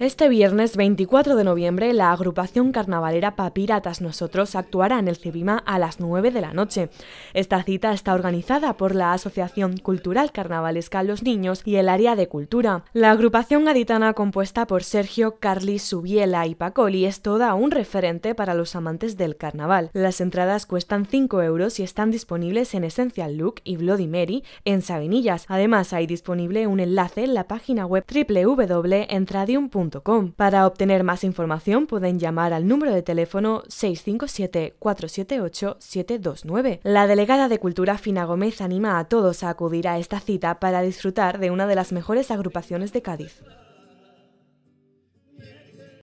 Este viernes 24 de noviembre, la agrupación carnavalera Papiratas Nosotros actuará en el Cebima a las 9 de la noche. Esta cita está organizada por la Asociación Cultural Carnavalesca Los Niños y el Área de Cultura. La agrupación gaditana compuesta por Sergio, Carly, Subiela y Pacoli es toda un referente para los amantes del carnaval. Las entradas cuestan 5 euros y están disponibles en Essential Look y Bloody Mary en Sabinillas. Además, hay disponible un enlace en la página web www.entradium.com para obtener más información pueden llamar al número de teléfono 657-478-729. La delegada de Cultura Fina Gómez anima a todos a acudir a esta cita para disfrutar de una de las mejores agrupaciones de Cádiz.